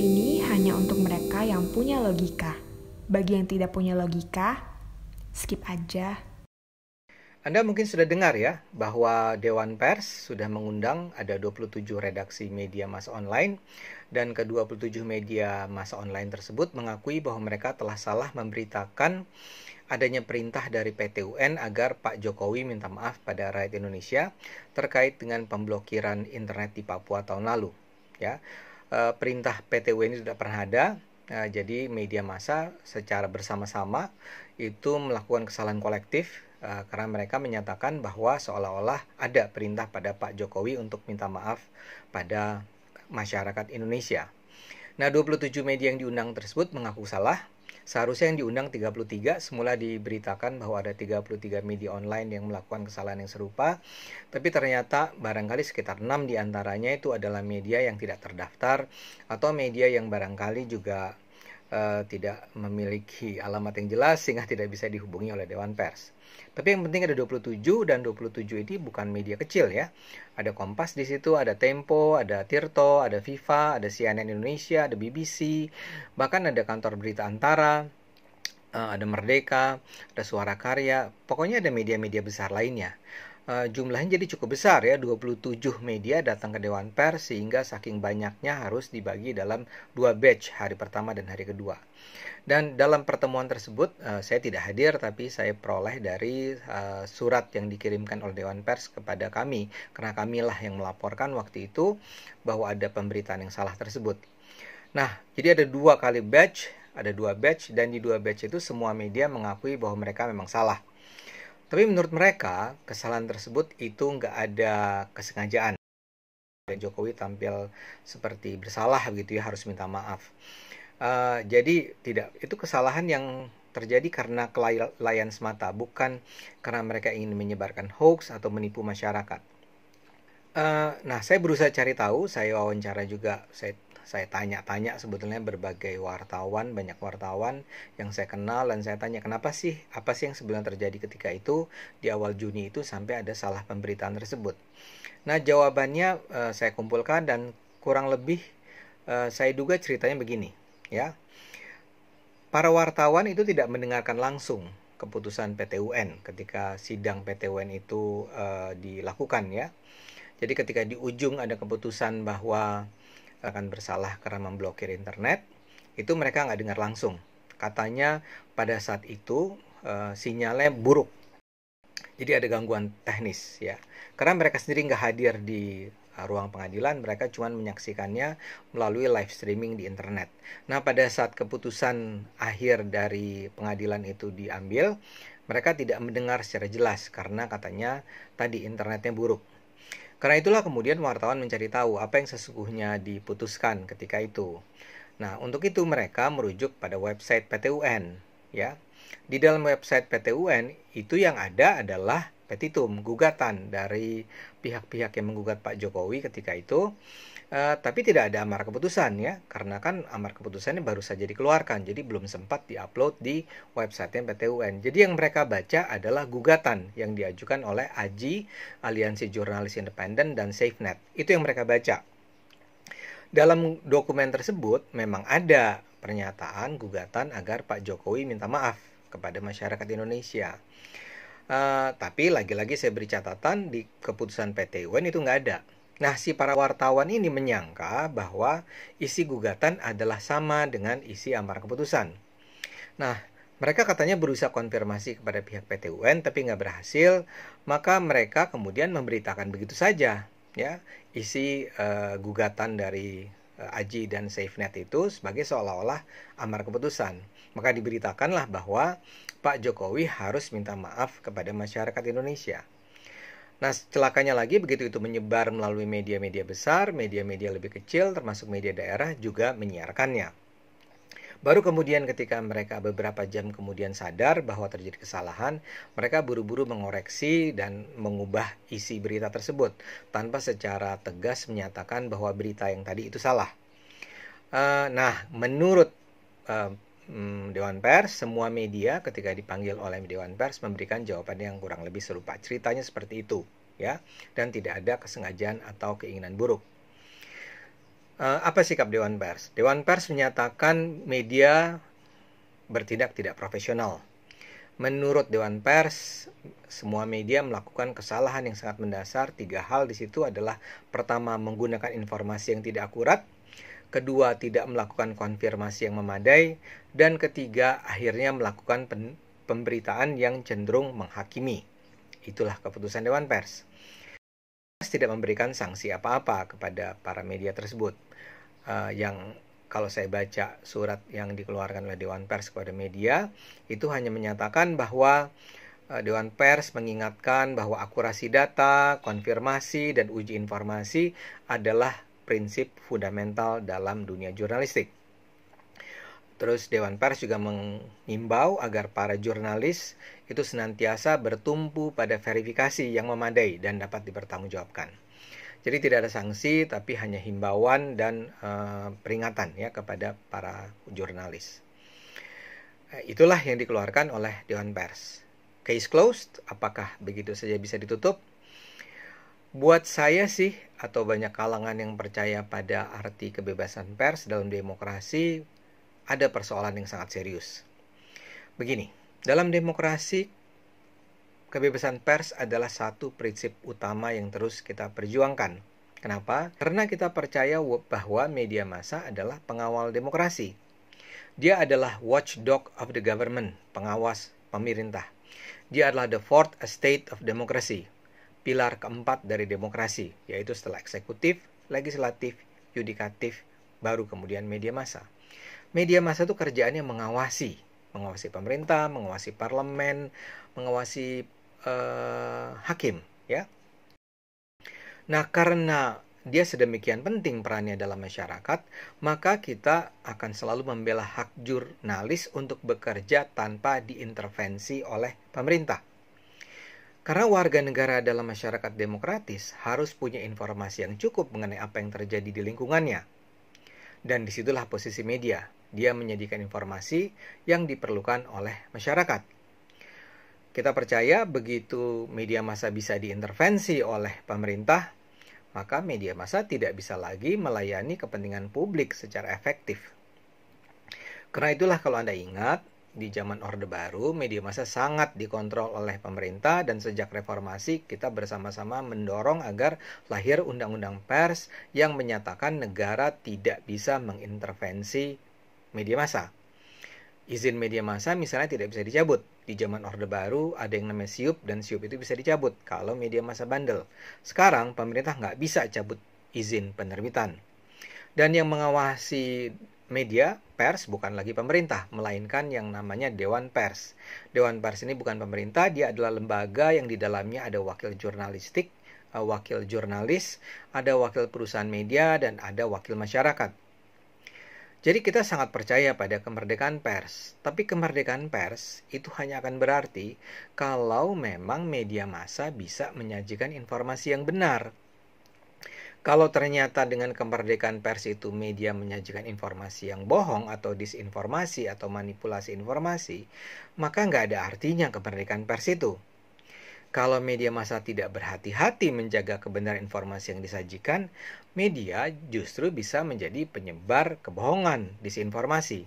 ini hanya untuk mereka yang punya logika. Bagi yang tidak punya logika, skip aja. Anda mungkin sudah dengar ya bahwa Dewan Pers sudah mengundang ada 27 redaksi media massa online dan ke-27 media massa online tersebut mengakui bahwa mereka telah salah memberitakan adanya perintah dari PT UN agar Pak Jokowi minta maaf pada rakyat Indonesia terkait dengan pemblokiran internet di Papua tahun lalu ya. Eh, perintah PTW ini sudah pernah ada. Eh, jadi media massa secara bersama-sama itu melakukan kesalahan kolektif eh, karena mereka menyatakan bahwa seolah-olah ada perintah pada Pak Jokowi untuk minta maaf pada masyarakat Indonesia. Nah, 27 media yang diundang tersebut mengaku salah Seharusnya yang diundang 33, semula diberitakan bahwa ada 33 media online yang melakukan kesalahan yang serupa, tapi ternyata barangkali sekitar 6 diantaranya itu adalah media yang tidak terdaftar atau media yang barangkali juga uh, tidak memiliki alamat yang jelas sehingga tidak bisa dihubungi oleh Dewan Pers. Tapi yang penting ada 27 dan 27 ini bukan media kecil ya. Ada Kompas di situ, ada Tempo, ada Tirto, ada fifa, ada CNN Indonesia, ada BBC, bahkan ada kantor berita Antara, uh, ada Merdeka, ada Suara Karya, pokoknya ada media-media besar lainnya. Eh, jumlahnya jadi cukup besar ya 27 media datang ke Dewan Pers sehingga saking banyaknya harus dibagi dalam dua batch hari pertama dan hari kedua. Dan dalam pertemuan tersebut eh, saya tidak hadir tapi saya peroleh dari eh, surat yang dikirimkan oleh Dewan Pers kepada kami karena kamilah yang melaporkan waktu itu bahwa ada pemberitaan yang salah tersebut. Nah, jadi ada dua kali batch, ada dua batch dan di dua batch itu semua media mengakui bahwa mereka memang salah tapi menurut mereka, kesalahan tersebut itu nggak ada kesengajaan. Dan Jokowi tampil seperti bersalah gitu ya, harus minta maaf. Uh, jadi tidak, itu kesalahan yang terjadi karena kelalaian semata, bukan karena mereka ingin menyebarkan hoax atau menipu masyarakat. Uh, nah, saya berusaha cari tahu, saya wawancara juga, saya saya tanya-tanya sebetulnya berbagai wartawan, banyak wartawan yang saya kenal dan saya tanya kenapa sih apa sih yang sebenarnya terjadi ketika itu di awal Juni itu sampai ada salah pemberitaan tersebut. Nah, jawabannya uh, saya kumpulkan dan kurang lebih uh, saya duga ceritanya begini, ya. Para wartawan itu tidak mendengarkan langsung keputusan PTUN ketika sidang PTUN itu uh, dilakukan ya. Jadi ketika di ujung ada keputusan bahwa akan bersalah karena memblokir internet, itu mereka nggak dengar langsung. Katanya pada saat itu e, sinyalnya buruk, jadi ada gangguan teknis ya. Karena mereka sendiri nggak hadir di eh, ruang pengadilan, mereka cuma menyaksikannya melalui live streaming di internet. Nah pada saat keputusan akhir dari pengadilan itu diambil, mereka tidak mendengar secara jelas karena katanya tadi internetnya buruk. Karena itulah kemudian wartawan mencari tahu apa yang sesungguhnya diputuskan ketika itu. Nah, untuk itu mereka merujuk pada website PTUN, ya. Di dalam website PTUN itu yang ada adalah petitum, gugatan dari pihak-pihak yang menggugat Pak Jokowi ketika itu Eh, tapi tidak ada amar keputusan ya, karena kan amar keputusannya baru saja dikeluarkan, jadi belum sempat diupload di website PTUN. Jadi yang mereka baca adalah gugatan yang diajukan oleh AJI, Aliansi Jurnalis Independen dan SafeNet. Itu yang mereka baca. Dalam dokumen tersebut memang ada pernyataan gugatan agar Pak Jokowi minta maaf kepada masyarakat Indonesia. Uh, tapi lagi-lagi saya beri catatan di keputusan PTUN itu nggak ada Nah, si para wartawan ini menyangka bahwa isi gugatan adalah sama dengan isi amar keputusan. Nah, mereka katanya berusaha konfirmasi kepada pihak PTUN tapi nggak berhasil, maka mereka kemudian memberitakan begitu saja ya isi uh, gugatan dari uh, Aji dan SafeNet itu sebagai seolah-olah amar keputusan. Maka diberitakanlah bahwa Pak Jokowi harus minta maaf kepada masyarakat Indonesia. Nah, celakanya lagi begitu itu menyebar melalui media-media besar, media-media lebih kecil termasuk media daerah juga menyiarkannya. Baru kemudian ketika mereka beberapa jam kemudian sadar bahwa terjadi kesalahan, mereka buru-buru mengoreksi dan mengubah isi berita tersebut tanpa secara tegas menyatakan bahwa berita yang tadi itu salah. Eh, nah, menurut eh, hmm, Dewan Pers, semua media ketika dipanggil oleh Dewan Pers memberikan jawaban yang kurang lebih serupa. Ceritanya seperti itu, ya. Dan tidak ada kesengajaan atau keinginan buruk. Uh, apa sikap Dewan Pers? Dewan Pers menyatakan media bertindak tidak profesional. Menurut Dewan Pers, semua media melakukan kesalahan yang sangat mendasar. Tiga hal di situ adalah pertama menggunakan informasi yang tidak akurat, kedua tidak melakukan konfirmasi yang memadai, dan ketiga akhirnya melakukan pemberitaan yang cenderung menghakimi. Itulah keputusan Dewan Pers. Tidak memberikan sanksi apa-apa kepada para media tersebut. Uh, yang kalau saya baca surat yang dikeluarkan oleh Dewan Pers kepada media, itu hanya menyatakan bahwa eh, Dewan Pers mengingatkan bahwa akurasi data, konfirmasi, dan uji informasi adalah prinsip fundamental dalam dunia jurnalistik. Terus Dewan Pers juga mengimbau agar para jurnalis itu senantiasa bertumpu pada verifikasi yang memadai dan dapat dipertanggungjawabkan. Jadi tidak ada sanksi tapi hanya himbauan dan e, peringatan ya kepada para jurnalis. Itulah yang dikeluarkan oleh Dewan Pers. Case closed, apakah begitu saja bisa ditutup? Buat saya sih, atau banyak kalangan yang percaya pada arti kebebasan pers dalam demokrasi, ada persoalan yang sangat serius. Begini, dalam demokrasi, kebebasan pers adalah satu prinsip utama yang terus kita perjuangkan. Kenapa? Karena kita percaya bahwa media massa adalah pengawal demokrasi. Dia adalah watchdog of the government, pengawas pemerintah. Dia adalah the fourth estate of democracy, pilar keempat dari demokrasi, yaitu setelah eksekutif, legislatif, yudikatif, baru kemudian media massa. Media massa itu kerjaannya mengawasi, mengawasi pemerintah, mengawasi parlemen, mengawasi uh, hakim, ya. Nah, karena dia sedemikian penting perannya dalam masyarakat, maka kita akan selalu membela hak jurnalis untuk bekerja tanpa diintervensi oleh pemerintah. Karena warga negara dalam masyarakat demokratis harus punya informasi yang cukup mengenai apa yang terjadi di lingkungannya. Dan disitulah posisi media. Dia menyajikan informasi yang diperlukan oleh masyarakat. Kita percaya begitu media massa bisa diintervensi oleh pemerintah, maka media massa tidak bisa lagi melayani kepentingan publik secara efektif. Karena itulah kalau Anda ingat, di zaman Orde Baru, media massa sangat dikontrol oleh pemerintah dan sejak reformasi kita bersama-sama mendorong agar lahir undang-undang pers yang menyatakan negara tidak bisa mengintervensi media massa. Izin media massa misalnya tidak bisa dicabut. Di zaman Orde Baru ada yang namanya siup dan siup itu bisa dicabut kalau media massa bandel. Sekarang pemerintah nggak bisa cabut izin penerbitan. Dan yang mengawasi media pers bukan lagi pemerintah, melainkan yang namanya Dewan Pers. Dewan Pers ini bukan pemerintah, dia adalah lembaga yang di dalamnya ada wakil jurnalistik, eh, wakil jurnalis, ada wakil perusahaan media, dan ada wakil masyarakat. Jadi kita sangat percaya pada kemerdekaan pers, tapi kemerdekaan pers itu hanya akan berarti kalau memang media massa bisa menyajikan informasi yang benar, kalau ternyata dengan kemerdekaan pers itu media menyajikan informasi yang bohong atau disinformasi atau manipulasi informasi, maka nggak ada artinya kemerdekaan pers itu. Kalau media massa tidak berhati-hati menjaga kebenaran informasi yang disajikan, media justru bisa menjadi penyebar kebohongan, disinformasi.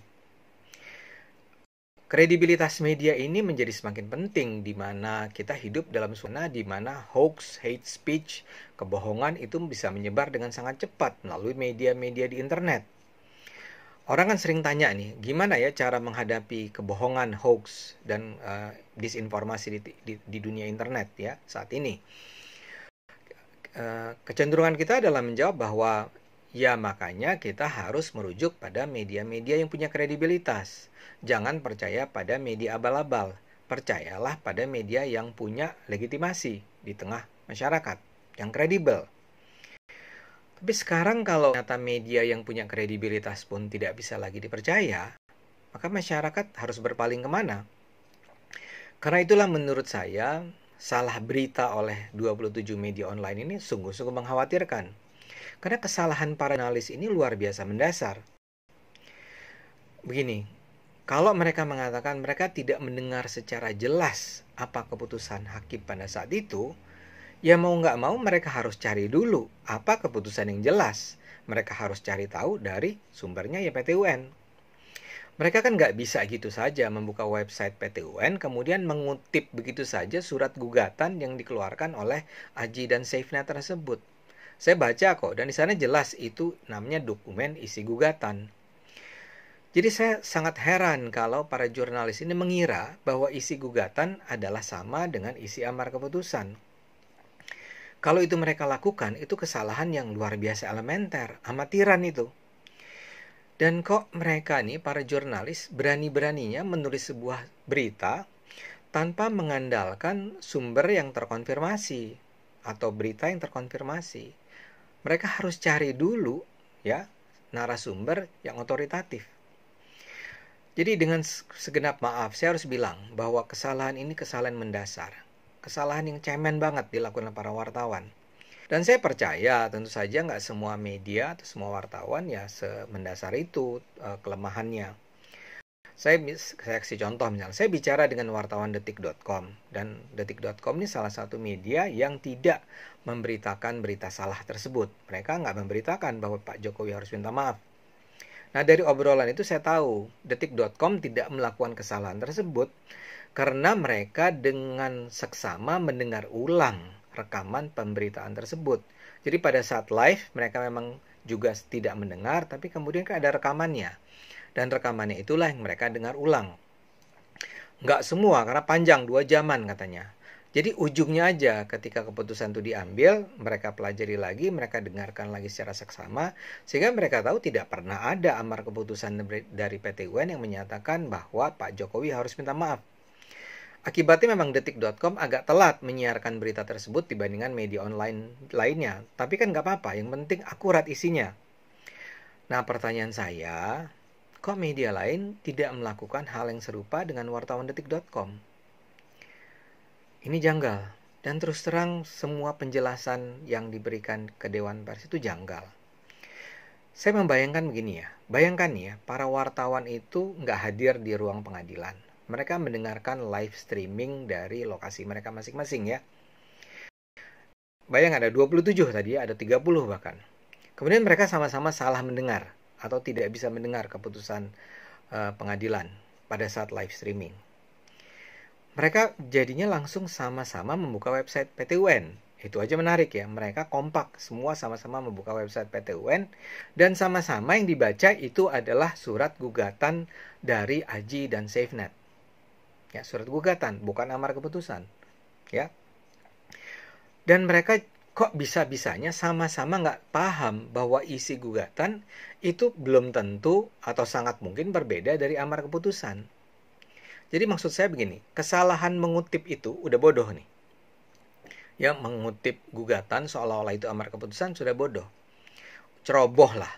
Kredibilitas media ini menjadi semakin penting di mana kita hidup dalam suasana di mana hoax, hate speech, kebohongan itu bisa menyebar dengan sangat cepat melalui media-media di internet. Orang kan sering tanya nih, gimana ya cara menghadapi kebohongan, hoax, dan uh, disinformasi di, di, di dunia internet ya saat ini. Eh, kecenderungan kita adalah menjawab bahwa Ya makanya kita harus merujuk pada media-media yang punya kredibilitas. Jangan percaya pada media abal-abal. Percayalah pada media yang punya legitimasi di tengah masyarakat, yang kredibel. Tapi sekarang kalau nyata media yang punya kredibilitas pun tidak bisa lagi dipercaya, maka masyarakat harus berpaling kemana? Karena itulah menurut saya, salah berita oleh 27 media online ini sungguh-sungguh mengkhawatirkan. Karena kesalahan para analis ini luar biasa mendasar. Begini, kalau mereka mengatakan mereka tidak mendengar secara jelas apa keputusan hakim pada saat itu, ya mau nggak mau mereka harus cari dulu apa keputusan yang jelas. Mereka harus cari tahu dari sumbernya ya PTUN. Mereka kan nggak bisa gitu saja membuka website PTUN kemudian mengutip begitu saja surat gugatan yang dikeluarkan oleh Aji dan SafeNet tersebut saya baca kok dan di sana jelas itu namanya dokumen isi gugatan. Jadi saya sangat heran kalau para jurnalis ini mengira bahwa isi gugatan adalah sama dengan isi amar keputusan. Kalau itu mereka lakukan, itu kesalahan yang luar biasa elementer, amatiran itu. Dan kok mereka nih, para jurnalis, berani-beraninya menulis sebuah berita tanpa mengandalkan sumber yang terkonfirmasi atau berita yang terkonfirmasi mereka harus cari dulu ya narasumber yang otoritatif. Jadi dengan segenap maaf saya harus bilang bahwa kesalahan ini kesalahan mendasar. Kesalahan yang cemen banget dilakukan para wartawan. Dan saya percaya tentu saja nggak semua media atau semua wartawan ya semendasar itu eh, kelemahannya saya saya kasih contoh misalnya saya bicara dengan wartawan detik.com dan detik.com ini salah satu media yang tidak memberitakan berita salah tersebut mereka nggak memberitakan bahwa Pak Jokowi harus minta maaf nah dari obrolan itu saya tahu detik.com tidak melakukan kesalahan tersebut karena mereka dengan seksama mendengar ulang rekaman pemberitaan tersebut jadi pada saat live mereka memang juga tidak mendengar tapi kemudian kan ada rekamannya dan rekamannya itulah yang mereka dengar ulang. Nggak semua, karena panjang, dua jaman katanya. Jadi ujungnya aja ketika keputusan itu diambil, mereka pelajari lagi, mereka dengarkan lagi secara seksama, sehingga mereka tahu tidak pernah ada amar keputusan dari PT UN yang menyatakan bahwa Pak Jokowi harus minta maaf. Akibatnya memang detik.com agak telat menyiarkan berita tersebut dibandingkan media online lainnya. Tapi kan nggak apa-apa, yang penting akurat isinya. Nah pertanyaan saya, kok media lain tidak melakukan hal yang serupa dengan wartawan detik.com? Ini janggal, dan terus terang semua penjelasan yang diberikan ke Dewan Pers itu janggal. Saya membayangkan begini ya, bayangkan ya, para wartawan itu nggak hadir di ruang pengadilan. Mereka mendengarkan live streaming dari lokasi mereka masing-masing ya. Bayang ada 27 tadi, ada 30 bahkan. Kemudian mereka sama-sama salah mendengar atau tidak bisa mendengar keputusan eh, pengadilan pada saat live streaming. Mereka jadinya langsung sama-sama membuka website PTUN Itu aja menarik ya, mereka kompak semua sama-sama membuka website PTUN dan sama-sama yang dibaca itu adalah surat gugatan dari Aji dan SafeNet. Ya, surat gugatan, bukan amar keputusan. Ya. Dan mereka kok bisa-bisanya sama-sama nggak paham bahwa isi gugatan itu belum tentu atau sangat mungkin berbeda dari amar keputusan. Jadi maksud saya begini, kesalahan mengutip itu udah bodoh nih. Ya, mengutip gugatan seolah-olah itu amar keputusan sudah bodoh. Ceroboh lah.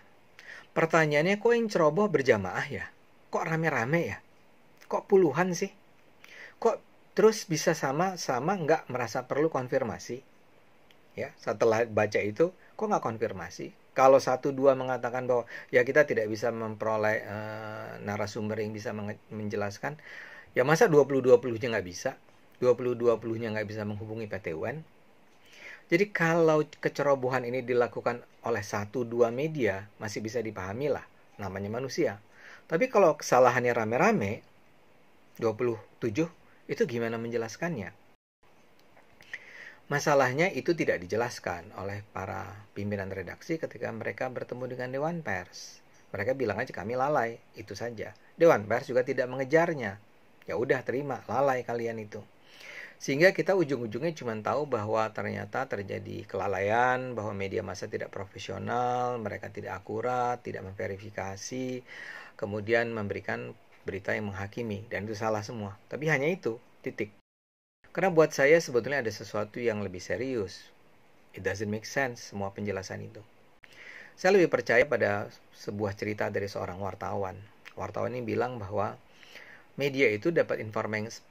Pertanyaannya kok yang ceroboh berjamaah ya? Kok rame-rame ya? Kok puluhan sih? Kok terus bisa sama-sama nggak merasa perlu konfirmasi? ya setelah baca itu kok nggak konfirmasi kalau satu dua mengatakan bahwa ya kita tidak bisa memperoleh e, narasumber yang bisa menjelaskan ya masa 2020 20 nya nggak bisa 2020 20 nya nggak bisa menghubungi PT UN jadi kalau kecerobohan ini dilakukan oleh satu dua media masih bisa dipahami lah namanya manusia tapi kalau kesalahannya rame-rame 27 itu gimana menjelaskannya Masalahnya itu tidak dijelaskan oleh para pimpinan redaksi ketika mereka bertemu dengan Dewan Pers. Mereka bilang aja kami lalai, itu saja. Dewan Pers juga tidak mengejarnya. Ya udah terima, lalai kalian itu. Sehingga kita ujung-ujungnya cuma tahu bahwa ternyata terjadi kelalaian, bahwa media massa tidak profesional, mereka tidak akurat, tidak memverifikasi, kemudian memberikan berita yang menghakimi dan itu salah semua. Tapi hanya itu, titik. Karena buat saya sebetulnya ada sesuatu yang lebih serius. It doesn't make sense semua penjelasan itu. Saya lebih percaya pada sebuah cerita dari seorang wartawan. Wartawan ini bilang bahwa media itu dapat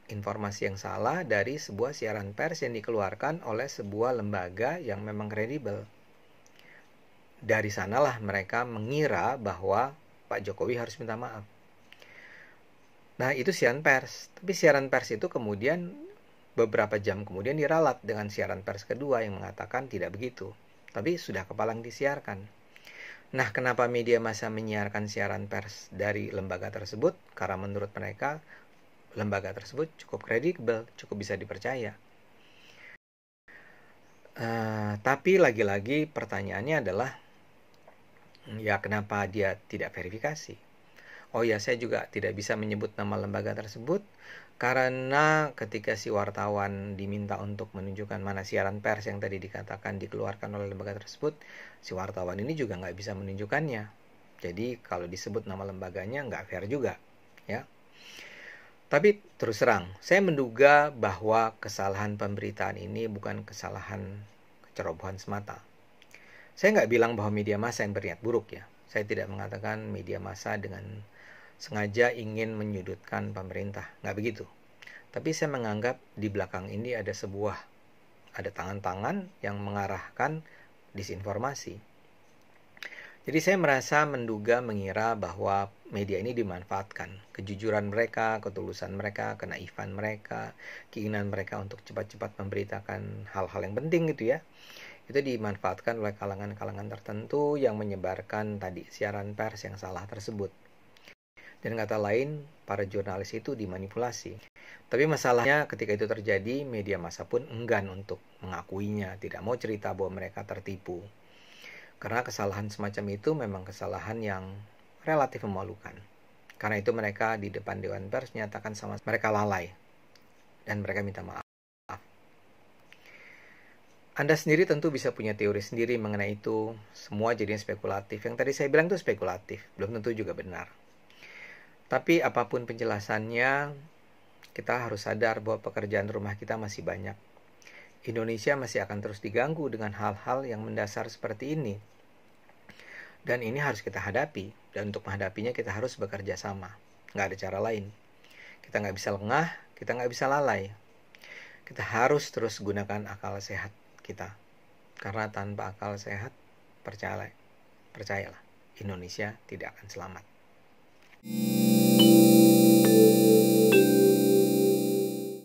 informasi yang salah dari sebuah siaran pers yang dikeluarkan oleh sebuah lembaga yang memang kredibel. Dari sanalah mereka mengira bahwa Pak Jokowi harus minta maaf. Nah, itu siaran pers. Tapi siaran pers itu kemudian Beberapa jam kemudian diralat dengan siaran pers kedua yang mengatakan tidak begitu, tapi sudah kepalang disiarkan. Nah, kenapa media masa menyiarkan siaran pers dari lembaga tersebut? Karena menurut mereka, lembaga tersebut cukup kredibel, cukup bisa dipercaya. Uh, tapi lagi-lagi pertanyaannya adalah, ya kenapa dia tidak verifikasi? Oh ya, saya juga tidak bisa menyebut nama lembaga tersebut karena ketika si wartawan diminta untuk menunjukkan mana siaran pers yang tadi dikatakan dikeluarkan oleh lembaga tersebut, si wartawan ini juga nggak bisa menunjukkannya. Jadi kalau disebut nama lembaganya nggak fair juga, ya. Tapi terus terang, saya menduga bahwa kesalahan pemberitaan ini bukan kesalahan kecerobohan semata. Saya nggak bilang bahwa media massa yang berniat buruk ya, saya tidak mengatakan media massa dengan sengaja ingin menyudutkan pemerintah, nggak begitu. Tapi saya menganggap di belakang ini ada sebuah ada tangan-tangan yang mengarahkan disinformasi. Jadi saya merasa menduga mengira bahwa media ini dimanfaatkan. Kejujuran mereka, ketulusan mereka, kenaifan mereka, keinginan mereka untuk cepat-cepat memberitakan hal-hal yang penting gitu ya itu dimanfaatkan oleh kalangan-kalangan tertentu yang menyebarkan tadi siaran pers yang salah tersebut. Dan kata lain, para jurnalis itu dimanipulasi. Tapi masalahnya ketika itu terjadi, media massa pun enggan untuk mengakuinya, tidak mau cerita bahwa mereka tertipu. Karena kesalahan semacam itu memang kesalahan yang relatif memalukan. Karena itu mereka di depan Dewan Pers menyatakan sama mereka lalai dan mereka minta maaf. Anda sendiri tentu bisa punya teori sendiri mengenai itu. Semua jadinya spekulatif. Yang tadi saya bilang itu spekulatif, belum tentu juga benar. Tapi apapun penjelasannya, kita harus sadar bahwa pekerjaan rumah kita masih banyak. Indonesia masih akan terus diganggu dengan hal-hal yang mendasar seperti ini. Dan ini harus kita hadapi, dan untuk menghadapinya kita harus bekerja sama. Nggak ada cara lain. Kita nggak bisa lengah, kita nggak bisa lalai. Kita harus terus gunakan akal sehat kita. Karena tanpa akal sehat, percayalah, percayalah, Indonesia tidak akan selamat. thank